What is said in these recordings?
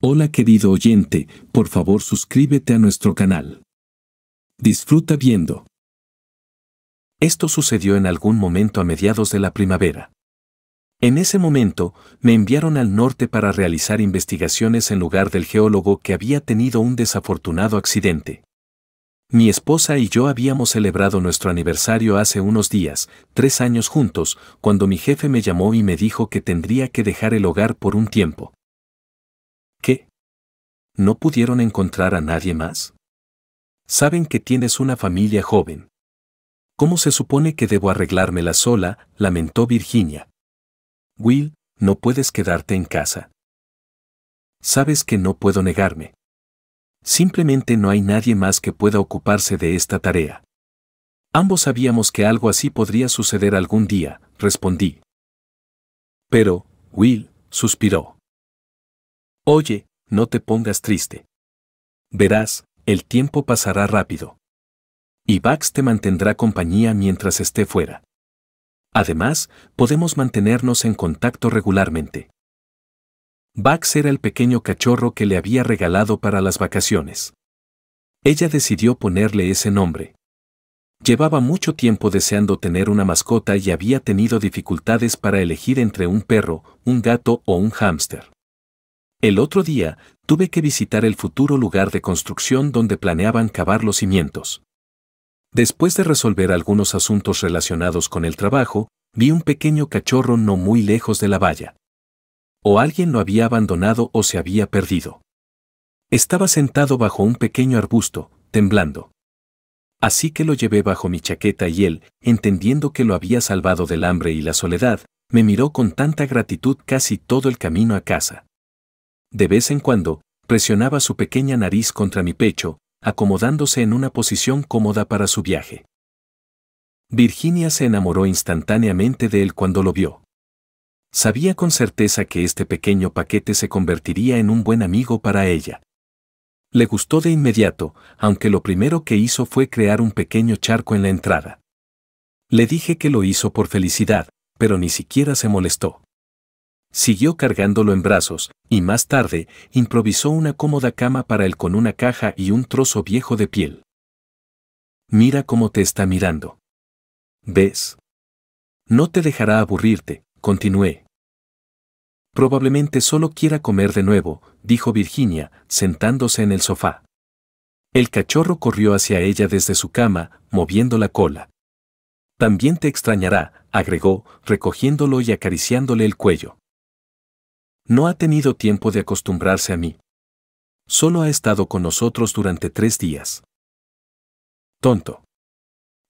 Hola querido oyente, por favor suscríbete a nuestro canal. Disfruta viendo. Esto sucedió en algún momento a mediados de la primavera. En ese momento, me enviaron al norte para realizar investigaciones en lugar del geólogo que había tenido un desafortunado accidente. Mi esposa y yo habíamos celebrado nuestro aniversario hace unos días, tres años juntos, cuando mi jefe me llamó y me dijo que tendría que dejar el hogar por un tiempo. ¿no pudieron encontrar a nadie más? Saben que tienes una familia joven. ¿Cómo se supone que debo arreglármela sola? lamentó Virginia. Will, no puedes quedarte en casa. Sabes que no puedo negarme. Simplemente no hay nadie más que pueda ocuparse de esta tarea. Ambos sabíamos que algo así podría suceder algún día, respondí. Pero, Will, suspiró. Oye, no te pongas triste. Verás, el tiempo pasará rápido. Y Bax te mantendrá compañía mientras esté fuera. Además, podemos mantenernos en contacto regularmente. Bax era el pequeño cachorro que le había regalado para las vacaciones. Ella decidió ponerle ese nombre. Llevaba mucho tiempo deseando tener una mascota y había tenido dificultades para elegir entre un perro, un gato o un hámster. El otro día, tuve que visitar el futuro lugar de construcción donde planeaban cavar los cimientos. Después de resolver algunos asuntos relacionados con el trabajo, vi un pequeño cachorro no muy lejos de la valla. O alguien lo había abandonado o se había perdido. Estaba sentado bajo un pequeño arbusto, temblando. Así que lo llevé bajo mi chaqueta y él, entendiendo que lo había salvado del hambre y la soledad, me miró con tanta gratitud casi todo el camino a casa. De vez en cuando, presionaba su pequeña nariz contra mi pecho, acomodándose en una posición cómoda para su viaje. Virginia se enamoró instantáneamente de él cuando lo vio. Sabía con certeza que este pequeño paquete se convertiría en un buen amigo para ella. Le gustó de inmediato, aunque lo primero que hizo fue crear un pequeño charco en la entrada. Le dije que lo hizo por felicidad, pero ni siquiera se molestó. Siguió cargándolo en brazos, y más tarde, improvisó una cómoda cama para él con una caja y un trozo viejo de piel. Mira cómo te está mirando. ¿Ves? No te dejará aburrirte, continué. Probablemente solo quiera comer de nuevo, dijo Virginia, sentándose en el sofá. El cachorro corrió hacia ella desde su cama, moviendo la cola. También te extrañará, agregó, recogiéndolo y acariciándole el cuello no ha tenido tiempo de acostumbrarse a mí. Solo ha estado con nosotros durante tres días. Tonto.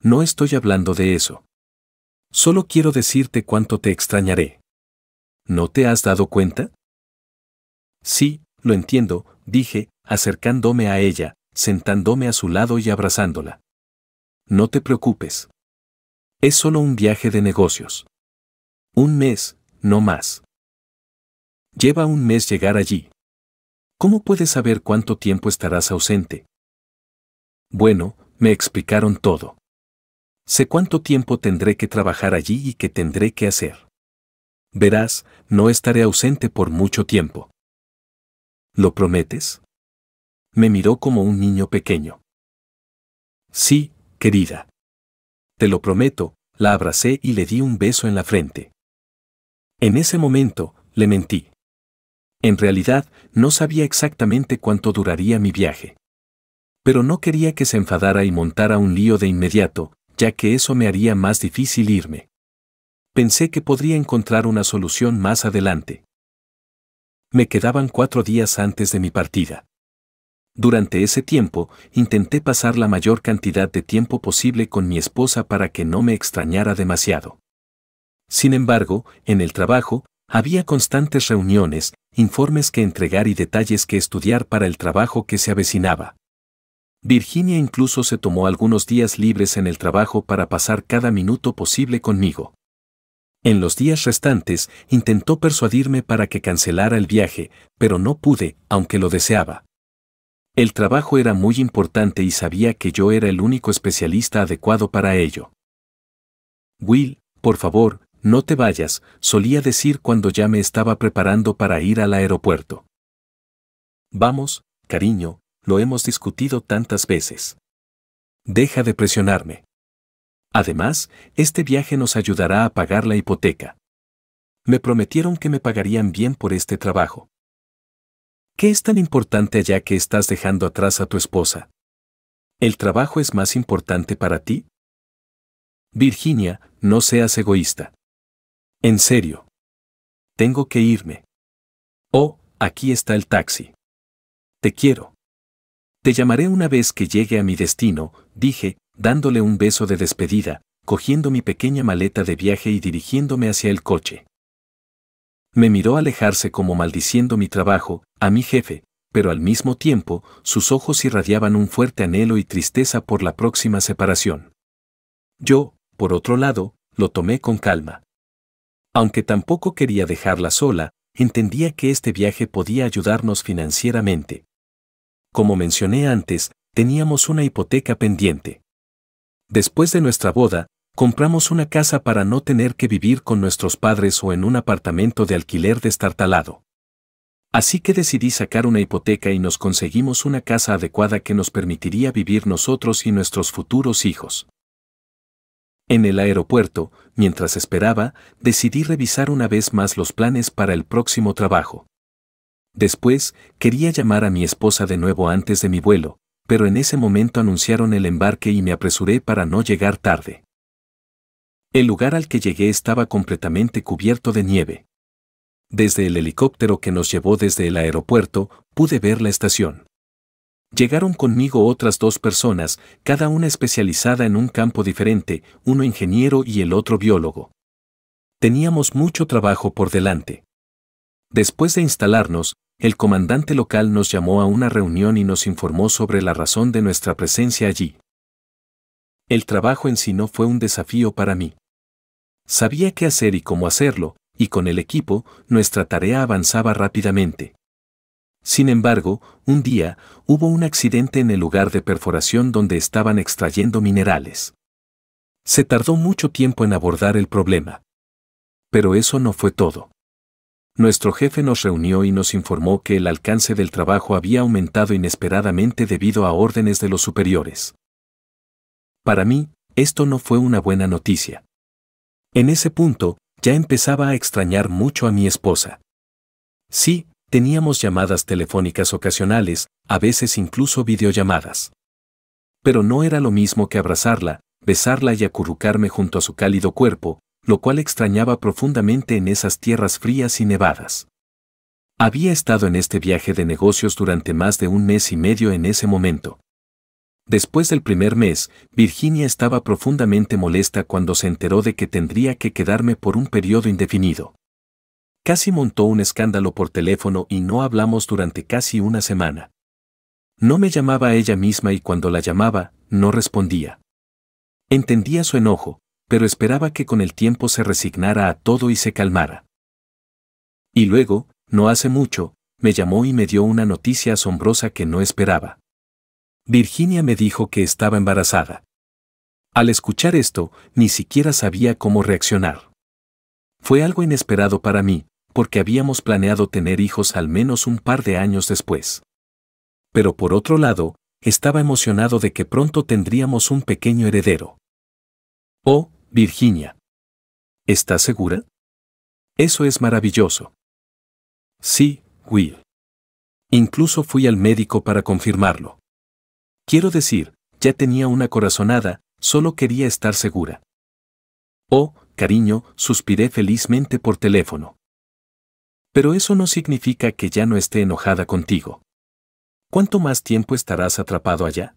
No estoy hablando de eso. Solo quiero decirte cuánto te extrañaré. ¿No te has dado cuenta? Sí, lo entiendo, dije, acercándome a ella, sentándome a su lado y abrazándola. No te preocupes. Es solo un viaje de negocios. Un mes, no más. Lleva un mes llegar allí. ¿Cómo puedes saber cuánto tiempo estarás ausente? Bueno, me explicaron todo. Sé cuánto tiempo tendré que trabajar allí y qué tendré que hacer. Verás, no estaré ausente por mucho tiempo. ¿Lo prometes? Me miró como un niño pequeño. Sí, querida. Te lo prometo, la abracé y le di un beso en la frente. En ese momento, le mentí. En realidad, no sabía exactamente cuánto duraría mi viaje. Pero no quería que se enfadara y montara un lío de inmediato, ya que eso me haría más difícil irme. Pensé que podría encontrar una solución más adelante. Me quedaban cuatro días antes de mi partida. Durante ese tiempo, intenté pasar la mayor cantidad de tiempo posible con mi esposa para que no me extrañara demasiado. Sin embargo, en el trabajo, había constantes reuniones, informes que entregar y detalles que estudiar para el trabajo que se avecinaba. Virginia incluso se tomó algunos días libres en el trabajo para pasar cada minuto posible conmigo. En los días restantes, intentó persuadirme para que cancelara el viaje, pero no pude, aunque lo deseaba. El trabajo era muy importante y sabía que yo era el único especialista adecuado para ello. Will, por favor, no te vayas, solía decir cuando ya me estaba preparando para ir al aeropuerto. Vamos, cariño, lo hemos discutido tantas veces. Deja de presionarme. Además, este viaje nos ayudará a pagar la hipoteca. Me prometieron que me pagarían bien por este trabajo. ¿Qué es tan importante allá que estás dejando atrás a tu esposa? ¿El trabajo es más importante para ti? Virginia, no seas egoísta. En serio. Tengo que irme. Oh, aquí está el taxi. Te quiero. Te llamaré una vez que llegue a mi destino, dije, dándole un beso de despedida, cogiendo mi pequeña maleta de viaje y dirigiéndome hacia el coche. Me miró alejarse como maldiciendo mi trabajo, a mi jefe, pero al mismo tiempo sus ojos irradiaban un fuerte anhelo y tristeza por la próxima separación. Yo, por otro lado, lo tomé con calma. Aunque tampoco quería dejarla sola, entendía que este viaje podía ayudarnos financieramente. Como mencioné antes, teníamos una hipoteca pendiente. Después de nuestra boda, compramos una casa para no tener que vivir con nuestros padres o en un apartamento de alquiler destartalado. Así que decidí sacar una hipoteca y nos conseguimos una casa adecuada que nos permitiría vivir nosotros y nuestros futuros hijos. En el aeropuerto, mientras esperaba, decidí revisar una vez más los planes para el próximo trabajo. Después, quería llamar a mi esposa de nuevo antes de mi vuelo, pero en ese momento anunciaron el embarque y me apresuré para no llegar tarde. El lugar al que llegué estaba completamente cubierto de nieve. Desde el helicóptero que nos llevó desde el aeropuerto, pude ver la estación. Llegaron conmigo otras dos personas, cada una especializada en un campo diferente, uno ingeniero y el otro biólogo. Teníamos mucho trabajo por delante. Después de instalarnos, el comandante local nos llamó a una reunión y nos informó sobre la razón de nuestra presencia allí. El trabajo en sí no fue un desafío para mí. Sabía qué hacer y cómo hacerlo, y con el equipo, nuestra tarea avanzaba rápidamente. Sin embargo, un día, hubo un accidente en el lugar de perforación donde estaban extrayendo minerales. Se tardó mucho tiempo en abordar el problema. Pero eso no fue todo. Nuestro jefe nos reunió y nos informó que el alcance del trabajo había aumentado inesperadamente debido a órdenes de los superiores. Para mí, esto no fue una buena noticia. En ese punto, ya empezaba a extrañar mucho a mi esposa. Sí, Teníamos llamadas telefónicas ocasionales, a veces incluso videollamadas. Pero no era lo mismo que abrazarla, besarla y acurrucarme junto a su cálido cuerpo, lo cual extrañaba profundamente en esas tierras frías y nevadas. Había estado en este viaje de negocios durante más de un mes y medio en ese momento. Después del primer mes, Virginia estaba profundamente molesta cuando se enteró de que tendría que quedarme por un periodo indefinido casi montó un escándalo por teléfono y no hablamos durante casi una semana. No me llamaba ella misma y cuando la llamaba, no respondía. Entendía su enojo, pero esperaba que con el tiempo se resignara a todo y se calmara. Y luego, no hace mucho, me llamó y me dio una noticia asombrosa que no esperaba. Virginia me dijo que estaba embarazada. Al escuchar esto, ni siquiera sabía cómo reaccionar. Fue algo inesperado para mí, porque habíamos planeado tener hijos al menos un par de años después. Pero por otro lado, estaba emocionado de que pronto tendríamos un pequeño heredero. Oh, Virginia. ¿Estás segura? Eso es maravilloso. Sí, Will. Incluso fui al médico para confirmarlo. Quiero decir, ya tenía una corazonada, solo quería estar segura. Oh, cariño, suspiré felizmente por teléfono. Pero eso no significa que ya no esté enojada contigo. ¿Cuánto más tiempo estarás atrapado allá?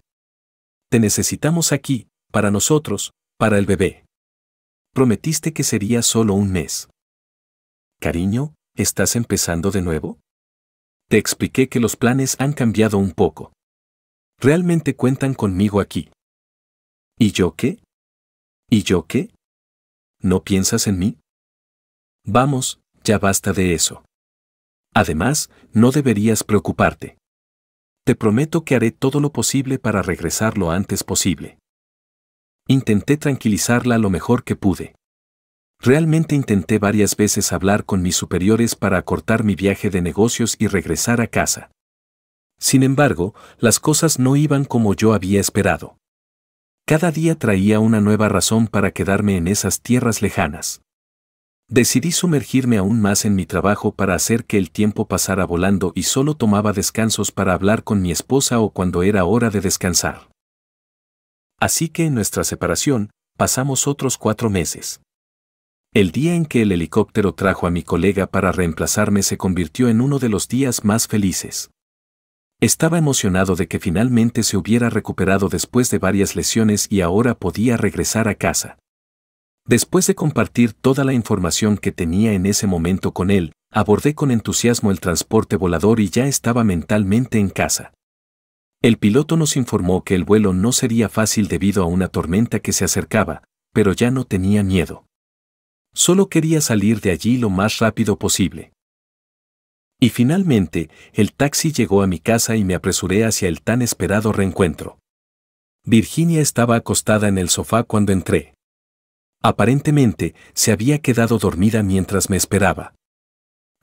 Te necesitamos aquí, para nosotros, para el bebé. Prometiste que sería solo un mes. Cariño, ¿estás empezando de nuevo? Te expliqué que los planes han cambiado un poco. Realmente cuentan conmigo aquí. ¿Y yo qué? ¿Y yo qué? ¿No piensas en mí? Vamos, ya basta de eso. Además, no deberías preocuparte. Te prometo que haré todo lo posible para regresar lo antes posible. Intenté tranquilizarla lo mejor que pude. Realmente intenté varias veces hablar con mis superiores para acortar mi viaje de negocios y regresar a casa. Sin embargo, las cosas no iban como yo había esperado. Cada día traía una nueva razón para quedarme en esas tierras lejanas. Decidí sumergirme aún más en mi trabajo para hacer que el tiempo pasara volando y solo tomaba descansos para hablar con mi esposa o cuando era hora de descansar. Así que en nuestra separación, pasamos otros cuatro meses. El día en que el helicóptero trajo a mi colega para reemplazarme se convirtió en uno de los días más felices. Estaba emocionado de que finalmente se hubiera recuperado después de varias lesiones y ahora podía regresar a casa. Después de compartir toda la información que tenía en ese momento con él, abordé con entusiasmo el transporte volador y ya estaba mentalmente en casa. El piloto nos informó que el vuelo no sería fácil debido a una tormenta que se acercaba, pero ya no tenía miedo. Solo quería salir de allí lo más rápido posible. Y finalmente, el taxi llegó a mi casa y me apresuré hacia el tan esperado reencuentro. Virginia estaba acostada en el sofá cuando entré. Aparentemente, se había quedado dormida mientras me esperaba.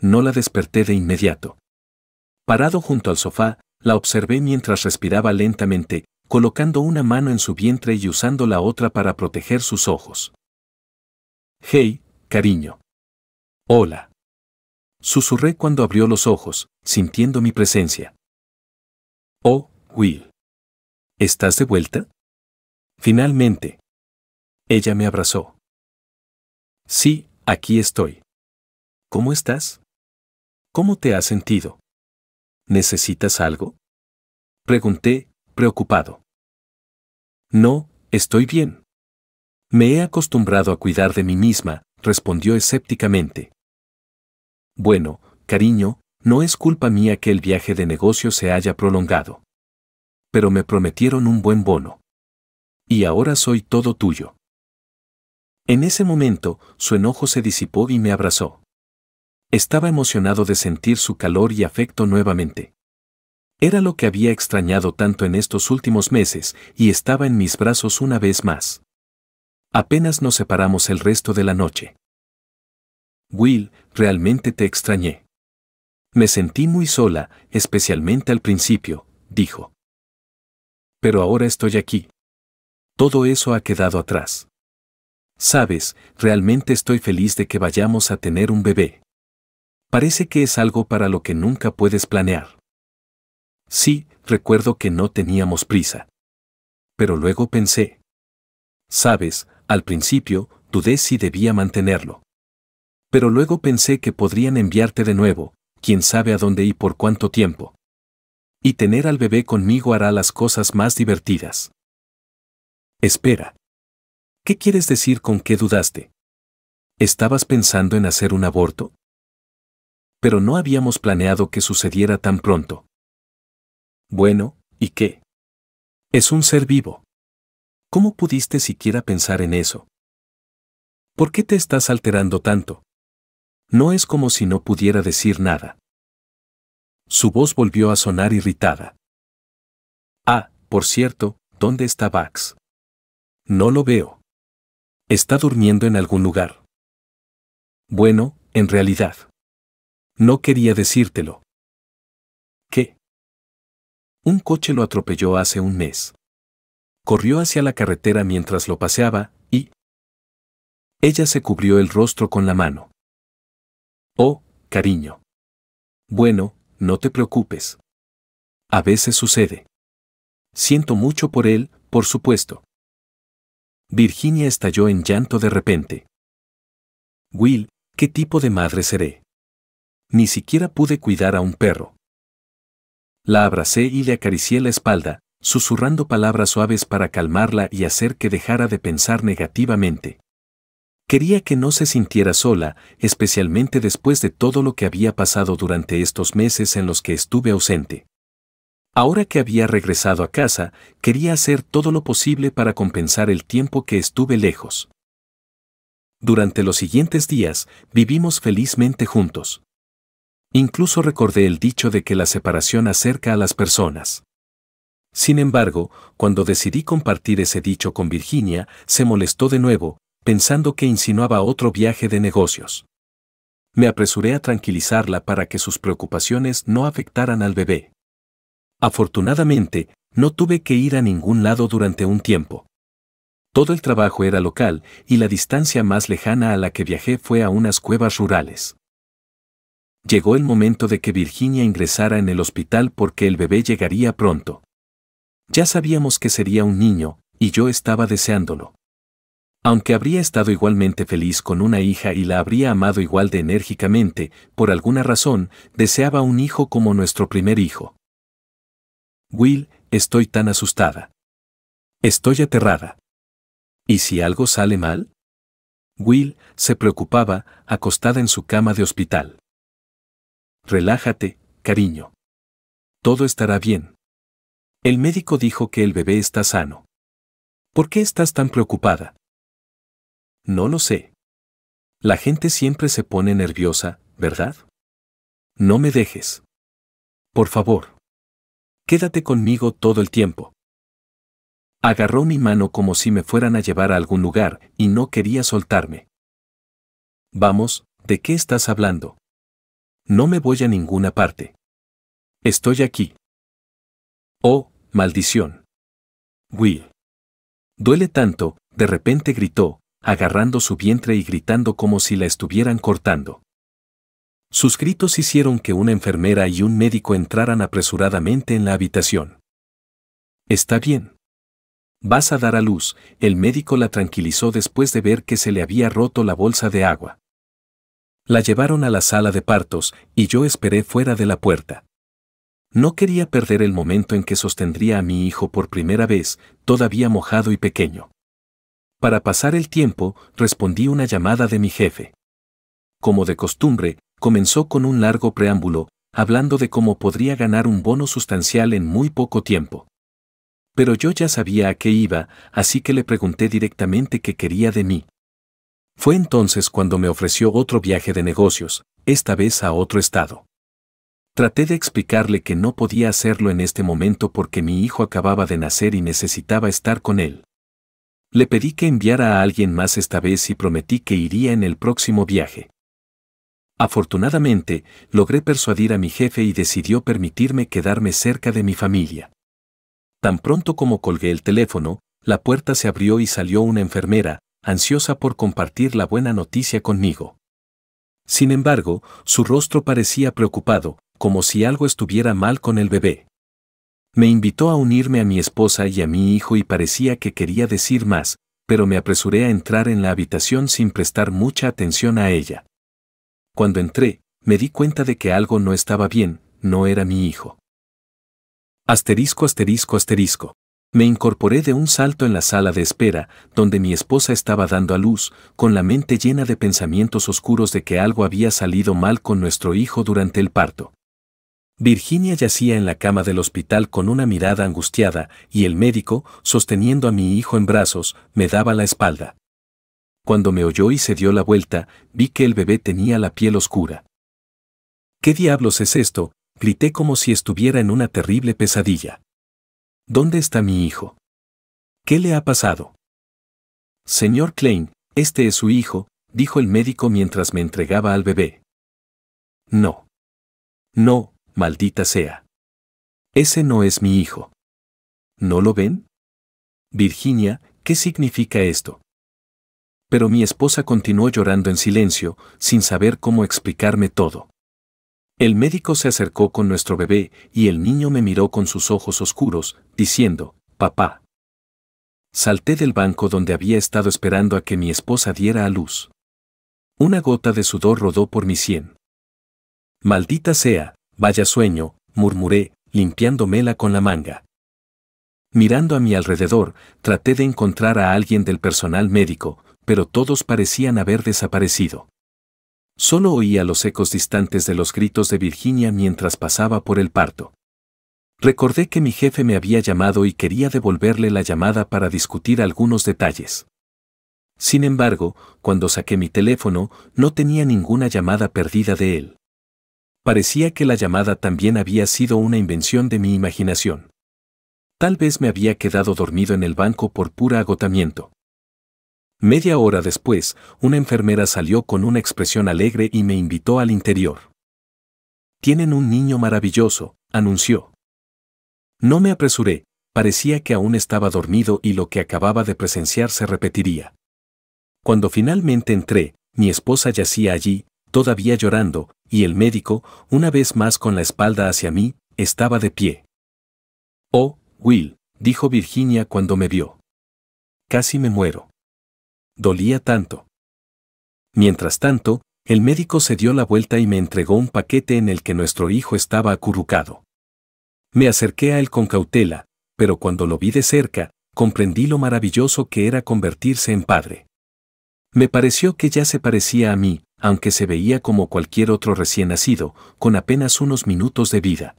No la desperté de inmediato. Parado junto al sofá, la observé mientras respiraba lentamente, colocando una mano en su vientre y usando la otra para proteger sus ojos. Hey, cariño. Hola. Susurré cuando abrió los ojos, sintiendo mi presencia. Oh, Will. ¿Estás de vuelta? Finalmente. Ella me abrazó. Sí, aquí estoy. ¿Cómo estás? ¿Cómo te has sentido? ¿Necesitas algo? Pregunté, preocupado. No, estoy bien. Me he acostumbrado a cuidar de mí misma, respondió escépticamente. Bueno, cariño, no es culpa mía que el viaje de negocio se haya prolongado. Pero me prometieron un buen bono. Y ahora soy todo tuyo. En ese momento, su enojo se disipó y me abrazó. Estaba emocionado de sentir su calor y afecto nuevamente. Era lo que había extrañado tanto en estos últimos meses y estaba en mis brazos una vez más. Apenas nos separamos el resto de la noche. Will, realmente te extrañé. Me sentí muy sola, especialmente al principio, dijo. Pero ahora estoy aquí. Todo eso ha quedado atrás. Sabes, realmente estoy feliz de que vayamos a tener un bebé. Parece que es algo para lo que nunca puedes planear. Sí, recuerdo que no teníamos prisa. Pero luego pensé. Sabes, al principio, dudé si debía mantenerlo. Pero luego pensé que podrían enviarte de nuevo, quién sabe a dónde y por cuánto tiempo. Y tener al bebé conmigo hará las cosas más divertidas. Espera, ¿Qué quieres decir con qué dudaste? ¿Estabas pensando en hacer un aborto? Pero no habíamos planeado que sucediera tan pronto. Bueno, ¿y qué? Es un ser vivo. ¿Cómo pudiste siquiera pensar en eso? ¿Por qué te estás alterando tanto? No es como si no pudiera decir nada. Su voz volvió a sonar irritada. Ah, por cierto, ¿dónde está Bax? No lo veo. Está durmiendo en algún lugar. Bueno, en realidad. No quería decírtelo. ¿Qué? Un coche lo atropelló hace un mes. Corrió hacia la carretera mientras lo paseaba y... Ella se cubrió el rostro con la mano. Oh, cariño. Bueno, no te preocupes. A veces sucede. Siento mucho por él, por supuesto. Virginia estalló en llanto de repente. Will, ¿qué tipo de madre seré? Ni siquiera pude cuidar a un perro. La abracé y le acaricié la espalda, susurrando palabras suaves para calmarla y hacer que dejara de pensar negativamente. Quería que no se sintiera sola, especialmente después de todo lo que había pasado durante estos meses en los que estuve ausente. Ahora que había regresado a casa, quería hacer todo lo posible para compensar el tiempo que estuve lejos. Durante los siguientes días, vivimos felizmente juntos. Incluso recordé el dicho de que la separación acerca a las personas. Sin embargo, cuando decidí compartir ese dicho con Virginia, se molestó de nuevo, pensando que insinuaba otro viaje de negocios. Me apresuré a tranquilizarla para que sus preocupaciones no afectaran al bebé. Afortunadamente, no tuve que ir a ningún lado durante un tiempo. Todo el trabajo era local y la distancia más lejana a la que viajé fue a unas cuevas rurales. Llegó el momento de que Virginia ingresara en el hospital porque el bebé llegaría pronto. Ya sabíamos que sería un niño, y yo estaba deseándolo. Aunque habría estado igualmente feliz con una hija y la habría amado igual de enérgicamente, por alguna razón, deseaba un hijo como nuestro primer hijo. Will, estoy tan asustada. Estoy aterrada. ¿Y si algo sale mal? Will se preocupaba, acostada en su cama de hospital. Relájate, cariño. Todo estará bien. El médico dijo que el bebé está sano. ¿Por qué estás tan preocupada? No lo sé. La gente siempre se pone nerviosa, ¿verdad? No me dejes. Por favor. Quédate conmigo todo el tiempo. Agarró mi mano como si me fueran a llevar a algún lugar y no quería soltarme. Vamos, ¿de qué estás hablando? No me voy a ninguna parte. Estoy aquí. Oh, maldición. Will. Duele tanto, de repente gritó, agarrando su vientre y gritando como si la estuvieran cortando. Sus gritos hicieron que una enfermera y un médico entraran apresuradamente en la habitación. Está bien. Vas a dar a luz, el médico la tranquilizó después de ver que se le había roto la bolsa de agua. La llevaron a la sala de partos y yo esperé fuera de la puerta. No quería perder el momento en que sostendría a mi hijo por primera vez, todavía mojado y pequeño. Para pasar el tiempo, respondí una llamada de mi jefe. Como de costumbre, comenzó con un largo preámbulo, hablando de cómo podría ganar un bono sustancial en muy poco tiempo. Pero yo ya sabía a qué iba, así que le pregunté directamente qué quería de mí. Fue entonces cuando me ofreció otro viaje de negocios, esta vez a otro estado. Traté de explicarle que no podía hacerlo en este momento porque mi hijo acababa de nacer y necesitaba estar con él. Le pedí que enviara a alguien más esta vez y prometí que iría en el próximo viaje. Afortunadamente, logré persuadir a mi jefe y decidió permitirme quedarme cerca de mi familia. Tan pronto como colgué el teléfono, la puerta se abrió y salió una enfermera, ansiosa por compartir la buena noticia conmigo. Sin embargo, su rostro parecía preocupado, como si algo estuviera mal con el bebé. Me invitó a unirme a mi esposa y a mi hijo y parecía que quería decir más, pero me apresuré a entrar en la habitación sin prestar mucha atención a ella. Cuando entré, me di cuenta de que algo no estaba bien, no era mi hijo. Asterisco, asterisco, asterisco. Me incorporé de un salto en la sala de espera, donde mi esposa estaba dando a luz, con la mente llena de pensamientos oscuros de que algo había salido mal con nuestro hijo durante el parto. Virginia yacía en la cama del hospital con una mirada angustiada, y el médico, sosteniendo a mi hijo en brazos, me daba la espalda. Cuando me oyó y se dio la vuelta, vi que el bebé tenía la piel oscura. ¿Qué diablos es esto? grité como si estuviera en una terrible pesadilla. ¿Dónde está mi hijo? ¿Qué le ha pasado? Señor Klein, este es su hijo, dijo el médico mientras me entregaba al bebé. No. No, maldita sea. Ese no es mi hijo. ¿No lo ven? Virginia, ¿qué significa esto? pero mi esposa continuó llorando en silencio, sin saber cómo explicarme todo. El médico se acercó con nuestro bebé y el niño me miró con sus ojos oscuros, diciendo, Papá. Salté del banco donde había estado esperando a que mi esposa diera a luz. Una gota de sudor rodó por mi sien. Maldita sea, vaya sueño, murmuré, limpiándomela con la manga. Mirando a mi alrededor, traté de encontrar a alguien del personal médico, pero todos parecían haber desaparecido. Solo oía los ecos distantes de los gritos de Virginia mientras pasaba por el parto. Recordé que mi jefe me había llamado y quería devolverle la llamada para discutir algunos detalles. Sin embargo, cuando saqué mi teléfono, no tenía ninguna llamada perdida de él. Parecía que la llamada también había sido una invención de mi imaginación. Tal vez me había quedado dormido en el banco por pura agotamiento. Media hora después, una enfermera salió con una expresión alegre y me invitó al interior. Tienen un niño maravilloso, anunció. No me apresuré, parecía que aún estaba dormido y lo que acababa de presenciar se repetiría. Cuando finalmente entré, mi esposa yacía allí, todavía llorando, y el médico, una vez más con la espalda hacia mí, estaba de pie. Oh, Will, dijo Virginia cuando me vio. Casi me muero dolía tanto. Mientras tanto, el médico se dio la vuelta y me entregó un paquete en el que nuestro hijo estaba acurrucado. Me acerqué a él con cautela, pero cuando lo vi de cerca, comprendí lo maravilloso que era convertirse en padre. Me pareció que ya se parecía a mí, aunque se veía como cualquier otro recién nacido, con apenas unos minutos de vida.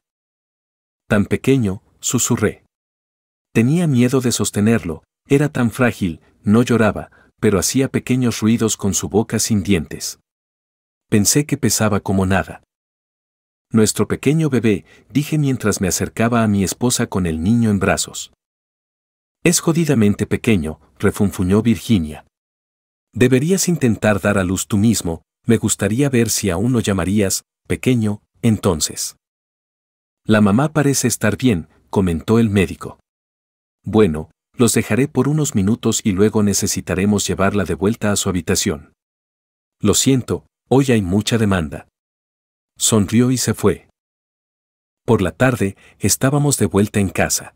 Tan pequeño, susurré. Tenía miedo de sostenerlo, era tan frágil, no lloraba, pero hacía pequeños ruidos con su boca sin dientes. Pensé que pesaba como nada. Nuestro pequeño bebé, dije mientras me acercaba a mi esposa con el niño en brazos. Es jodidamente pequeño, refunfuñó Virginia. Deberías intentar dar a luz tú mismo, me gustaría ver si aún lo llamarías, pequeño, entonces. La mamá parece estar bien, comentó el médico. Bueno, los dejaré por unos minutos y luego necesitaremos llevarla de vuelta a su habitación. Lo siento, hoy hay mucha demanda. Sonrió y se fue. Por la tarde, estábamos de vuelta en casa.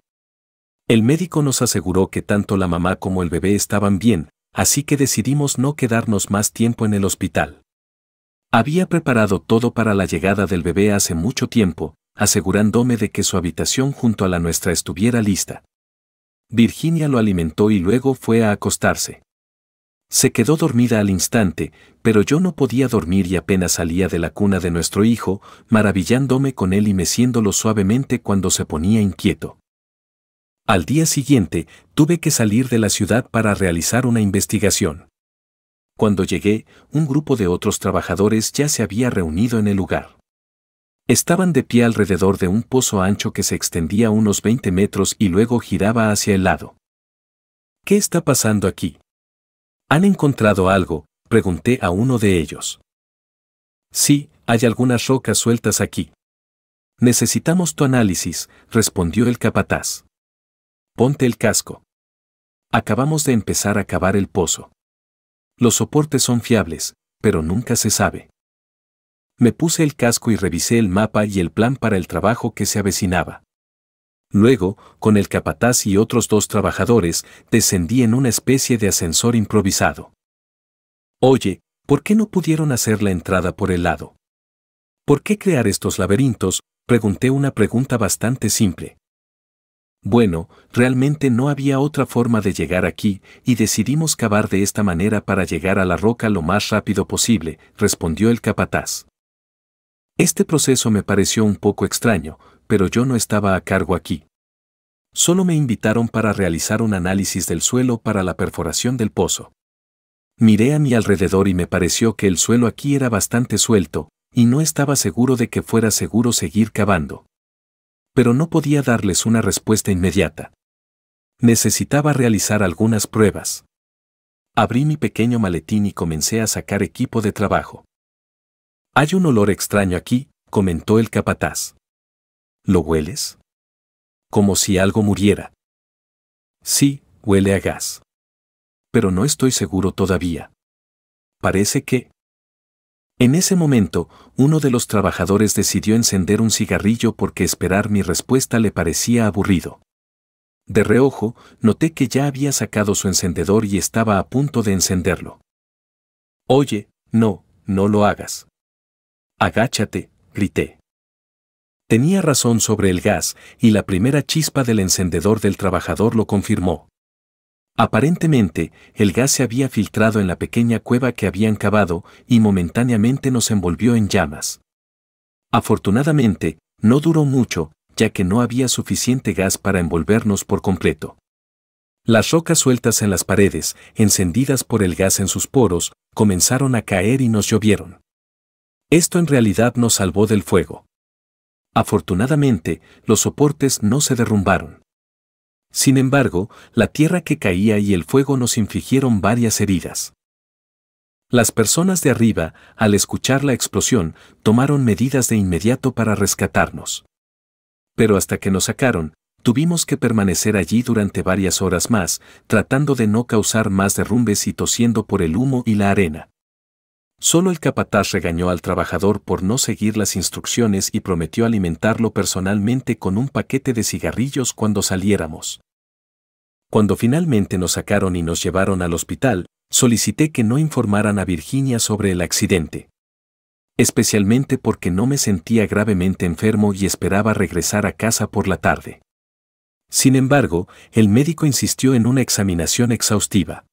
El médico nos aseguró que tanto la mamá como el bebé estaban bien, así que decidimos no quedarnos más tiempo en el hospital. Había preparado todo para la llegada del bebé hace mucho tiempo, asegurándome de que su habitación junto a la nuestra estuviera lista. Virginia lo alimentó y luego fue a acostarse. Se quedó dormida al instante, pero yo no podía dormir y apenas salía de la cuna de nuestro hijo, maravillándome con él y meciéndolo suavemente cuando se ponía inquieto. Al día siguiente, tuve que salir de la ciudad para realizar una investigación. Cuando llegué, un grupo de otros trabajadores ya se había reunido en el lugar. Estaban de pie alrededor de un pozo ancho que se extendía unos 20 metros y luego giraba hacia el lado. ¿Qué está pasando aquí? ¿Han encontrado algo? pregunté a uno de ellos. Sí, hay algunas rocas sueltas aquí. Necesitamos tu análisis, respondió el capataz. Ponte el casco. Acabamos de empezar a cavar el pozo. Los soportes son fiables, pero nunca se sabe me puse el casco y revisé el mapa y el plan para el trabajo que se avecinaba. Luego, con el capataz y otros dos trabajadores, descendí en una especie de ascensor improvisado. Oye, ¿por qué no pudieron hacer la entrada por el lado? ¿Por qué crear estos laberintos? Pregunté una pregunta bastante simple. Bueno, realmente no había otra forma de llegar aquí y decidimos cavar de esta manera para llegar a la roca lo más rápido posible, respondió el capataz. Este proceso me pareció un poco extraño, pero yo no estaba a cargo aquí. Solo me invitaron para realizar un análisis del suelo para la perforación del pozo. Miré a mi alrededor y me pareció que el suelo aquí era bastante suelto, y no estaba seguro de que fuera seguro seguir cavando. Pero no podía darles una respuesta inmediata. Necesitaba realizar algunas pruebas. Abrí mi pequeño maletín y comencé a sacar equipo de trabajo. Hay un olor extraño aquí, comentó el capataz. ¿Lo hueles? Como si algo muriera. Sí, huele a gas. Pero no estoy seguro todavía. Parece que... En ese momento, uno de los trabajadores decidió encender un cigarrillo porque esperar mi respuesta le parecía aburrido. De reojo, noté que ya había sacado su encendedor y estaba a punto de encenderlo. Oye, no, no lo hagas. Agáchate, grité. Tenía razón sobre el gas, y la primera chispa del encendedor del trabajador lo confirmó. Aparentemente, el gas se había filtrado en la pequeña cueva que habían cavado y momentáneamente nos envolvió en llamas. Afortunadamente, no duró mucho, ya que no había suficiente gas para envolvernos por completo. Las rocas sueltas en las paredes, encendidas por el gas en sus poros, comenzaron a caer y nos llovieron. Esto en realidad nos salvó del fuego. Afortunadamente, los soportes no se derrumbaron. Sin embargo, la tierra que caía y el fuego nos infligieron varias heridas. Las personas de arriba, al escuchar la explosión, tomaron medidas de inmediato para rescatarnos. Pero hasta que nos sacaron, tuvimos que permanecer allí durante varias horas más, tratando de no causar más derrumbes y tosiendo por el humo y la arena. Solo el capataz regañó al trabajador por no seguir las instrucciones y prometió alimentarlo personalmente con un paquete de cigarrillos cuando saliéramos. Cuando finalmente nos sacaron y nos llevaron al hospital, solicité que no informaran a Virginia sobre el accidente. Especialmente porque no me sentía gravemente enfermo y esperaba regresar a casa por la tarde. Sin embargo, el médico insistió en una examinación exhaustiva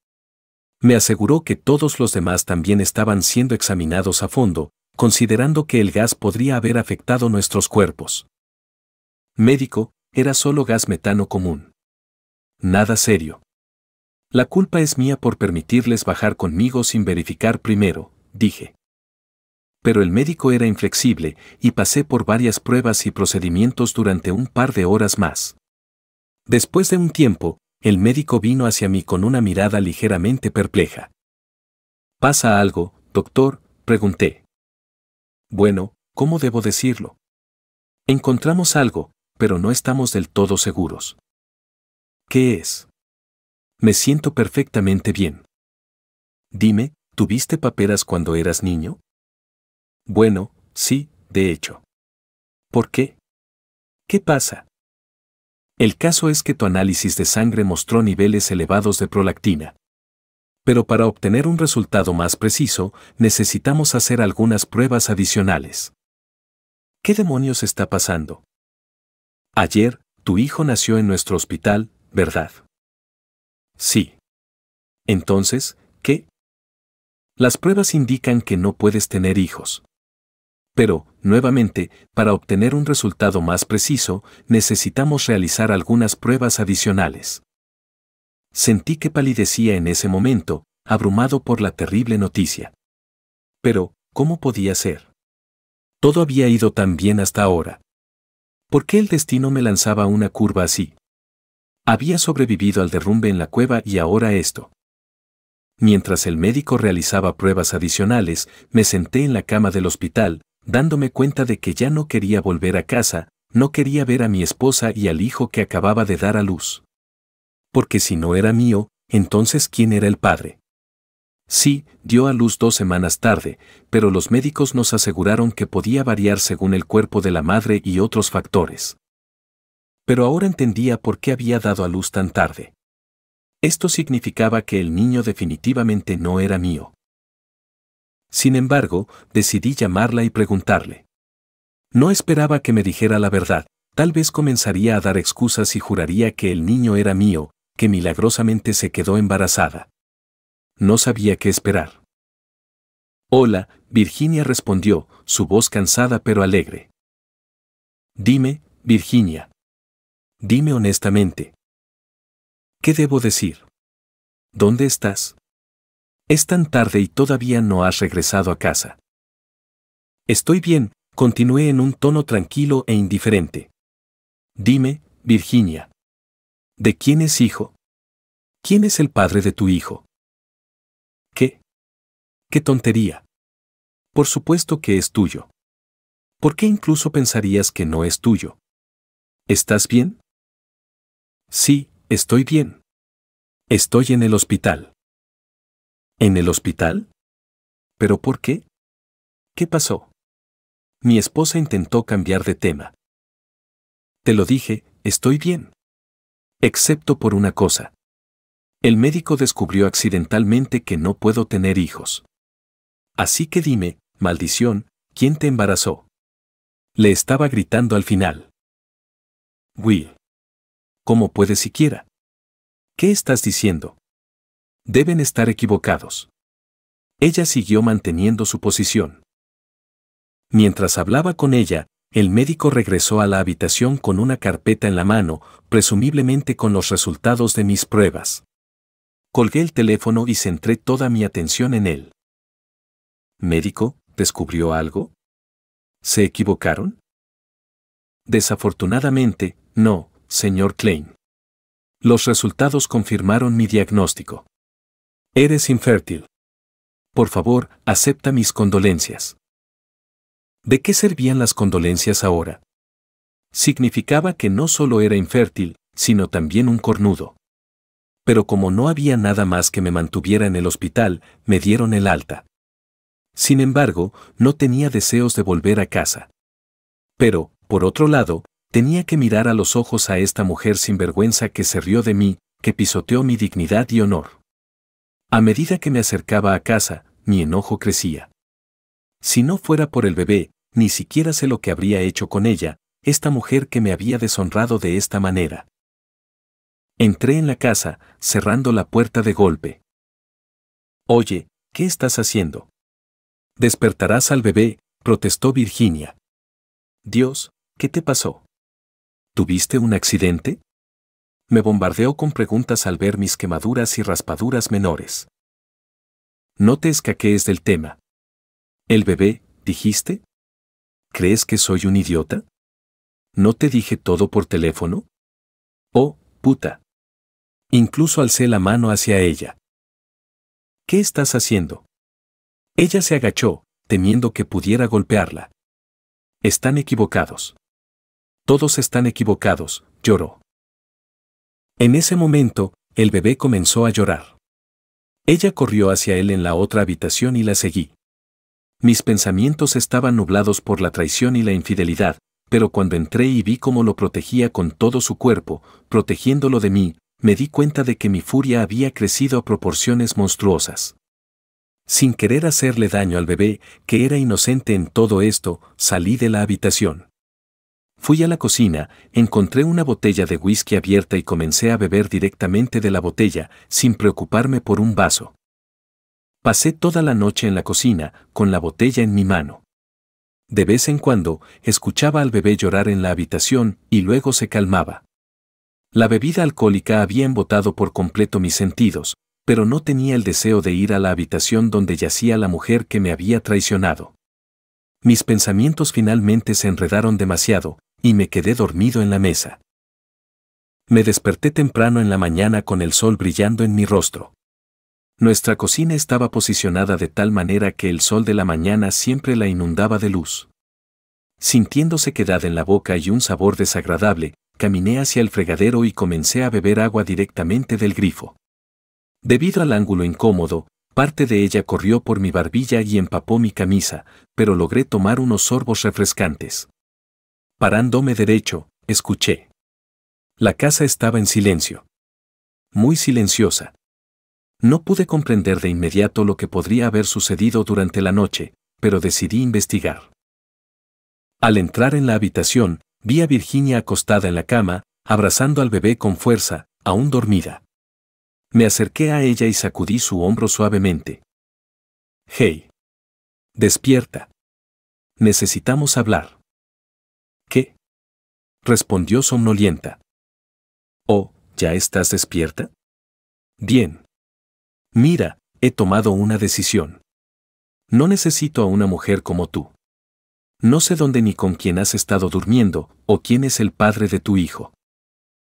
me aseguró que todos los demás también estaban siendo examinados a fondo, considerando que el gas podría haber afectado nuestros cuerpos. Médico, era solo gas metano común. Nada serio. La culpa es mía por permitirles bajar conmigo sin verificar primero, dije. Pero el médico era inflexible y pasé por varias pruebas y procedimientos durante un par de horas más. Después de un tiempo, el médico vino hacia mí con una mirada ligeramente perpleja. ¿Pasa algo, doctor? pregunté. Bueno, ¿cómo debo decirlo? Encontramos algo, pero no estamos del todo seguros. ¿Qué es? Me siento perfectamente bien. Dime, ¿tuviste paperas cuando eras niño? Bueno, sí, de hecho. ¿Por qué? ¿Qué pasa? El caso es que tu análisis de sangre mostró niveles elevados de prolactina. Pero para obtener un resultado más preciso, necesitamos hacer algunas pruebas adicionales. ¿Qué demonios está pasando? Ayer, tu hijo nació en nuestro hospital, ¿verdad? Sí. Entonces, ¿qué? Las pruebas indican que no puedes tener hijos. Pero, nuevamente, para obtener un resultado más preciso, necesitamos realizar algunas pruebas adicionales. Sentí que palidecía en ese momento, abrumado por la terrible noticia. Pero, ¿cómo podía ser? Todo había ido tan bien hasta ahora. ¿Por qué el destino me lanzaba una curva así? Había sobrevivido al derrumbe en la cueva y ahora esto. Mientras el médico realizaba pruebas adicionales, me senté en la cama del hospital, dándome cuenta de que ya no quería volver a casa, no quería ver a mi esposa y al hijo que acababa de dar a luz. Porque si no era mío, entonces ¿quién era el padre? Sí, dio a luz dos semanas tarde, pero los médicos nos aseguraron que podía variar según el cuerpo de la madre y otros factores. Pero ahora entendía por qué había dado a luz tan tarde. Esto significaba que el niño definitivamente no era mío. Sin embargo, decidí llamarla y preguntarle. No esperaba que me dijera la verdad, tal vez comenzaría a dar excusas y juraría que el niño era mío, que milagrosamente se quedó embarazada. No sabía qué esperar. Hola, Virginia respondió, su voz cansada pero alegre. Dime, Virginia. Dime honestamente. ¿Qué debo decir? ¿Dónde estás? Es tan tarde y todavía no has regresado a casa. Estoy bien, continué en un tono tranquilo e indiferente. Dime, Virginia. ¿De quién es hijo? ¿Quién es el padre de tu hijo? ¿Qué? ¡Qué tontería! Por supuesto que es tuyo. ¿Por qué incluso pensarías que no es tuyo? ¿Estás bien? Sí, estoy bien. Estoy en el hospital. ¿En el hospital? ¿Pero por qué? ¿Qué pasó? Mi esposa intentó cambiar de tema. Te lo dije, estoy bien. Excepto por una cosa. El médico descubrió accidentalmente que no puedo tener hijos. Así que dime, maldición, ¿quién te embarazó? Le estaba gritando al final. Will. ¿Cómo puede siquiera? ¿Qué estás diciendo? deben estar equivocados. Ella siguió manteniendo su posición. Mientras hablaba con ella, el médico regresó a la habitación con una carpeta en la mano, presumiblemente con los resultados de mis pruebas. Colgué el teléfono y centré toda mi atención en él. ¿Médico, descubrió algo? ¿Se equivocaron? Desafortunadamente, no, señor Klein. Los resultados confirmaron mi diagnóstico. Eres infértil. Por favor, acepta mis condolencias. ¿De qué servían las condolencias ahora? Significaba que no solo era infértil, sino también un cornudo. Pero como no había nada más que me mantuviera en el hospital, me dieron el alta. Sin embargo, no tenía deseos de volver a casa. Pero, por otro lado, tenía que mirar a los ojos a esta mujer sinvergüenza que se rió de mí, que pisoteó mi dignidad y honor. A medida que me acercaba a casa, mi enojo crecía. Si no fuera por el bebé, ni siquiera sé lo que habría hecho con ella, esta mujer que me había deshonrado de esta manera. Entré en la casa, cerrando la puerta de golpe. Oye, ¿qué estás haciendo? Despertarás al bebé, protestó Virginia. Dios, ¿qué te pasó? ¿Tuviste un accidente? me bombardeó con preguntas al ver mis quemaduras y raspaduras menores. No te escaquees del tema. El bebé, dijiste? ¿Crees que soy un idiota? ¿No te dije todo por teléfono? Oh, puta. Incluso alcé la mano hacia ella. ¿Qué estás haciendo? Ella se agachó, temiendo que pudiera golpearla. Están equivocados. Todos están equivocados, lloró. En ese momento, el bebé comenzó a llorar. Ella corrió hacia él en la otra habitación y la seguí. Mis pensamientos estaban nublados por la traición y la infidelidad, pero cuando entré y vi cómo lo protegía con todo su cuerpo, protegiéndolo de mí, me di cuenta de que mi furia había crecido a proporciones monstruosas. Sin querer hacerle daño al bebé, que era inocente en todo esto, salí de la habitación. Fui a la cocina, encontré una botella de whisky abierta y comencé a beber directamente de la botella, sin preocuparme por un vaso. Pasé toda la noche en la cocina, con la botella en mi mano. De vez en cuando, escuchaba al bebé llorar en la habitación y luego se calmaba. La bebida alcohólica había embotado por completo mis sentidos, pero no tenía el deseo de ir a la habitación donde yacía la mujer que me había traicionado. Mis pensamientos finalmente se enredaron demasiado, y me quedé dormido en la mesa. Me desperté temprano en la mañana con el sol brillando en mi rostro. Nuestra cocina estaba posicionada de tal manera que el sol de la mañana siempre la inundaba de luz. Sintiéndose sequedad en la boca y un sabor desagradable, caminé hacia el fregadero y comencé a beber agua directamente del grifo. Debido al ángulo incómodo, parte de ella corrió por mi barbilla y empapó mi camisa, pero logré tomar unos sorbos refrescantes. Parándome derecho, escuché. La casa estaba en silencio. Muy silenciosa. No pude comprender de inmediato lo que podría haber sucedido durante la noche, pero decidí investigar. Al entrar en la habitación, vi a Virginia acostada en la cama, abrazando al bebé con fuerza, aún dormida. Me acerqué a ella y sacudí su hombro suavemente. Hey. Despierta. Necesitamos hablar respondió somnolienta. Oh, ¿ya estás despierta? Bien. Mira, he tomado una decisión. No necesito a una mujer como tú. No sé dónde ni con quién has estado durmiendo o quién es el padre de tu hijo.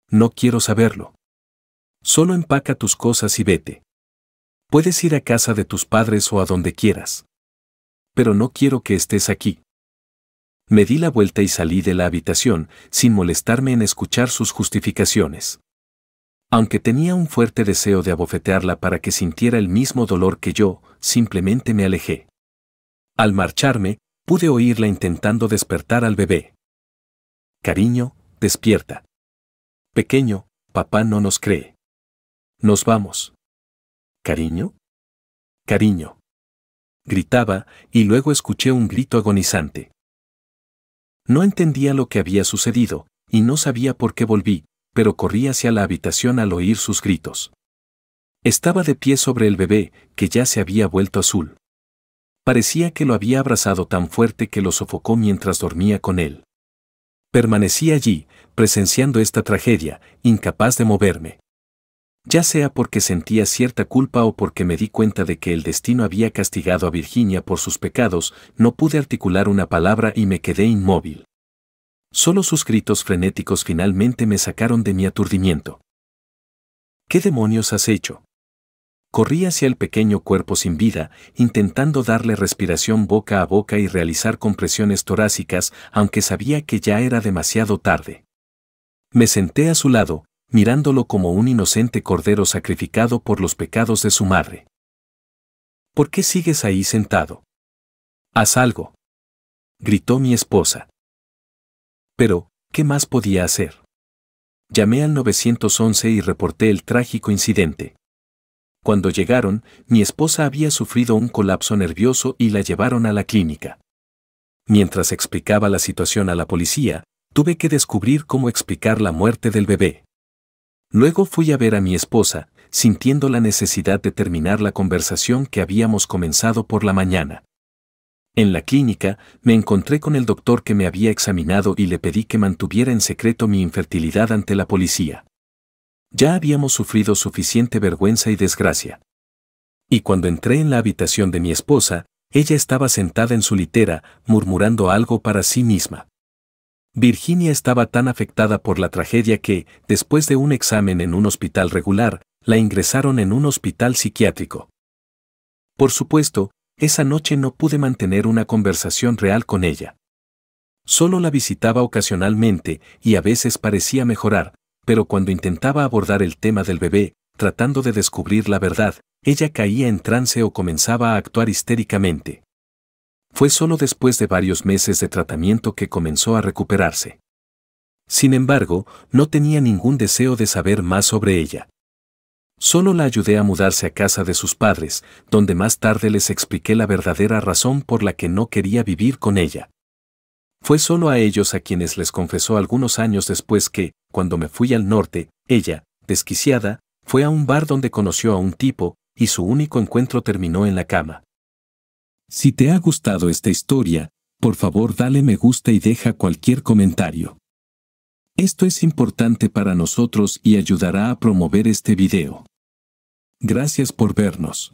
No quiero saberlo. Solo empaca tus cosas y vete. Puedes ir a casa de tus padres o a donde quieras. Pero no quiero que estés aquí. Me di la vuelta y salí de la habitación, sin molestarme en escuchar sus justificaciones. Aunque tenía un fuerte deseo de abofetearla para que sintiera el mismo dolor que yo, simplemente me alejé. Al marcharme, pude oírla intentando despertar al bebé. Cariño, despierta. Pequeño, papá no nos cree. Nos vamos. Cariño. Cariño. Gritaba, y luego escuché un grito agonizante. No entendía lo que había sucedido, y no sabía por qué volví, pero corrí hacia la habitación al oír sus gritos. Estaba de pie sobre el bebé, que ya se había vuelto azul. Parecía que lo había abrazado tan fuerte que lo sofocó mientras dormía con él. Permanecí allí, presenciando esta tragedia, incapaz de moverme ya sea porque sentía cierta culpa o porque me di cuenta de que el destino había castigado a Virginia por sus pecados, no pude articular una palabra y me quedé inmóvil. Solo sus gritos frenéticos finalmente me sacaron de mi aturdimiento. ¿Qué demonios has hecho? Corrí hacia el pequeño cuerpo sin vida, intentando darle respiración boca a boca y realizar compresiones torácicas, aunque sabía que ya era demasiado tarde. Me senté a su lado, mirándolo como un inocente cordero sacrificado por los pecados de su madre. ¿Por qué sigues ahí sentado? Haz algo. Gritó mi esposa. Pero, ¿qué más podía hacer? Llamé al 911 y reporté el trágico incidente. Cuando llegaron, mi esposa había sufrido un colapso nervioso y la llevaron a la clínica. Mientras explicaba la situación a la policía, tuve que descubrir cómo explicar la muerte del bebé. Luego fui a ver a mi esposa, sintiendo la necesidad de terminar la conversación que habíamos comenzado por la mañana. En la clínica, me encontré con el doctor que me había examinado y le pedí que mantuviera en secreto mi infertilidad ante la policía. Ya habíamos sufrido suficiente vergüenza y desgracia. Y cuando entré en la habitación de mi esposa, ella estaba sentada en su litera, murmurando algo para sí misma. Virginia estaba tan afectada por la tragedia que, después de un examen en un hospital regular, la ingresaron en un hospital psiquiátrico. Por supuesto, esa noche no pude mantener una conversación real con ella. Solo la visitaba ocasionalmente y a veces parecía mejorar, pero cuando intentaba abordar el tema del bebé, tratando de descubrir la verdad, ella caía en trance o comenzaba a actuar histéricamente. Fue solo después de varios meses de tratamiento que comenzó a recuperarse. Sin embargo, no tenía ningún deseo de saber más sobre ella. Solo la ayudé a mudarse a casa de sus padres, donde más tarde les expliqué la verdadera razón por la que no quería vivir con ella. Fue solo a ellos a quienes les confesó algunos años después que, cuando me fui al norte, ella, desquiciada, fue a un bar donde conoció a un tipo, y su único encuentro terminó en la cama. Si te ha gustado esta historia, por favor dale me gusta y deja cualquier comentario. Esto es importante para nosotros y ayudará a promover este video. Gracias por vernos.